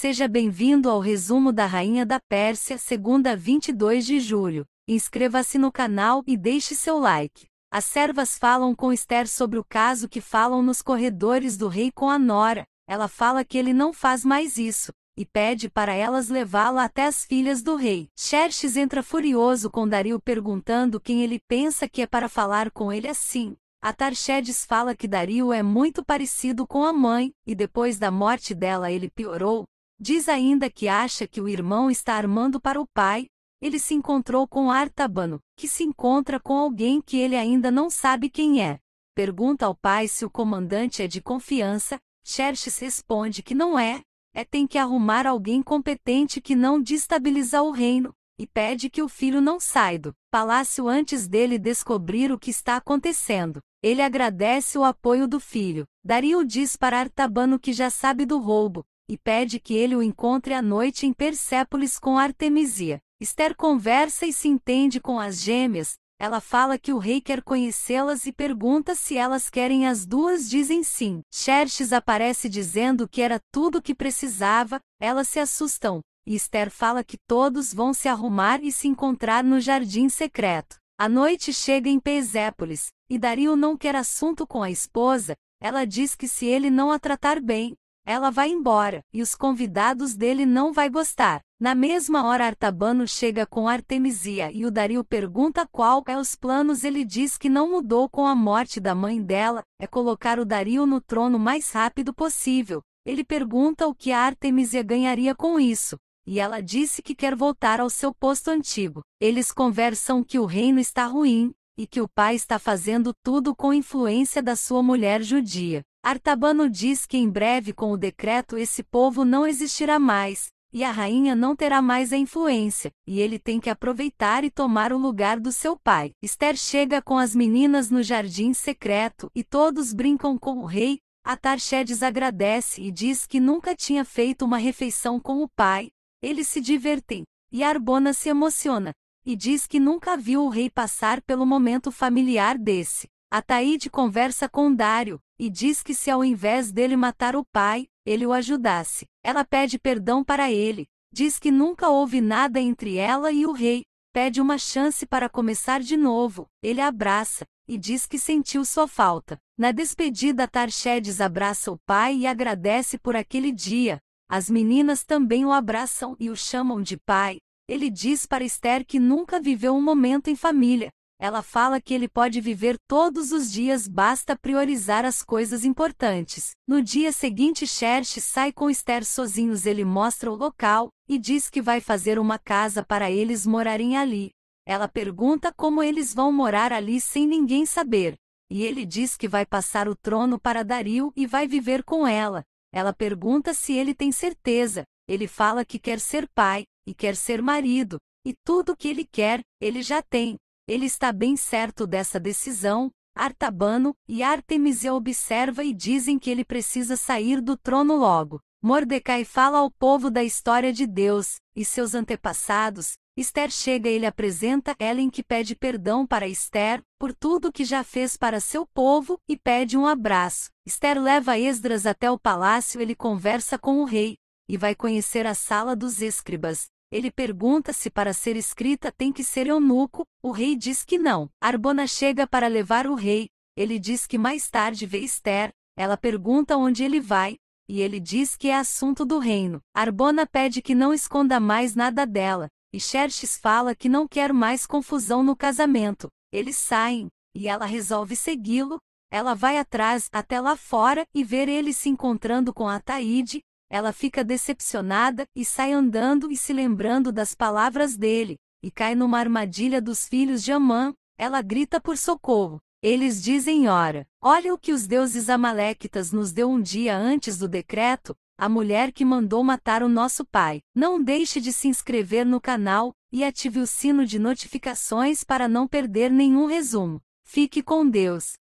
Seja bem-vindo ao resumo da Rainha da Pérsia, segunda 22 de julho. Inscreva-se no canal e deixe seu like. As servas falam com Esther sobre o caso que falam nos corredores do rei com a Nora. Ela fala que ele não faz mais isso e pede para elas levá-la até as filhas do rei. Xerxes entra furioso com Dario perguntando quem ele pensa que é para falar com ele assim. Atarxedes fala que Dario é muito parecido com a mãe, e depois da morte dela ele piorou, Diz ainda que acha que o irmão está armando para o pai, ele se encontrou com Artabano, que se encontra com alguém que ele ainda não sabe quem é. Pergunta ao pai se o comandante é de confiança, Xerxes responde que não é, é tem que arrumar alguém competente que não destabiliza o reino, e pede que o filho não saia do palácio antes dele descobrir o que está acontecendo. Ele agradece o apoio do filho. Dario diz para Artabano que já sabe do roubo, e pede que ele o encontre à noite em Persépolis com Artemisia. Esther conversa e se entende com as gêmeas, ela fala que o rei quer conhecê-las e pergunta se elas querem as duas dizem sim. Xerxes aparece dizendo que era tudo o que precisava, elas se assustam, e Esther fala que todos vão se arrumar e se encontrar no jardim secreto. A noite chega em Pesépolis, e Dario não quer assunto com a esposa, ela diz que se ele não a tratar bem, ela vai embora, e os convidados dele não vai gostar. Na mesma hora Artabano chega com Artemisia e o Dario pergunta qual é os planos ele diz que não mudou com a morte da mãe dela, é colocar o Dario no trono mais rápido possível. Ele pergunta o que a Artemisia ganharia com isso e ela disse que quer voltar ao seu posto antigo. Eles conversam que o reino está ruim e que o pai está fazendo tudo com influência da sua mulher judia. Artabano diz que em breve com o decreto esse povo não existirá mais, e a rainha não terá mais a influência, e ele tem que aproveitar e tomar o lugar do seu pai. Esther chega com as meninas no jardim secreto e todos brincam com o rei. Atarchedes agradece e diz que nunca tinha feito uma refeição com o pai. Eles se divertem, e Arbona se emociona, e diz que nunca viu o rei passar pelo momento familiar desse. Ataíde conversa com Dário, e diz que se ao invés dele matar o pai, ele o ajudasse, ela pede perdão para ele, diz que nunca houve nada entre ela e o rei, pede uma chance para começar de novo, ele abraça, e diz que sentiu sua falta. Na despedida Tarchedes abraça o pai e agradece por aquele dia, as meninas também o abraçam e o chamam de pai, ele diz para Esther que nunca viveu um momento em família, ela fala que ele pode viver todos os dias, basta priorizar as coisas importantes. No dia seguinte, Cherch sai com Esther sozinhos. Ele mostra o local e diz que vai fazer uma casa para eles morarem ali. Ela pergunta como eles vão morar ali sem ninguém saber. E ele diz que vai passar o trono para Dario e vai viver com ela. Ela pergunta se ele tem certeza. Ele fala que quer ser pai e quer ser marido, e tudo que ele quer, ele já tem. Ele está bem certo dessa decisão. Artabano e Artemisia observa e dizem que ele precisa sair do trono logo. Mordecai fala ao povo da história de Deus e seus antepassados. Esther chega e ele apresenta Ellen que pede perdão para Esther por tudo que já fez para seu povo e pede um abraço. Esther leva Esdras até o palácio, ele conversa com o rei e vai conhecer a sala dos escribas. Ele pergunta se para ser escrita tem que ser eunuco, o rei diz que não. Arbona chega para levar o rei, ele diz que mais tarde vê Esther, ela pergunta onde ele vai, e ele diz que é assunto do reino. Arbona pede que não esconda mais nada dela, e Xerxes fala que não quer mais confusão no casamento. Eles saem, e ela resolve segui-lo, ela vai atrás até lá fora e ver ele se encontrando com Ataíde, ela fica decepcionada e sai andando e se lembrando das palavras dele, e cai numa armadilha dos filhos de Amã. Ela grita por socorro. Eles dizem: Ora, olha o que os deuses amalequitas nos deu um dia antes do decreto, a mulher que mandou matar o nosso pai. Não deixe de se inscrever no canal e ative o sino de notificações para não perder nenhum resumo. Fique com Deus.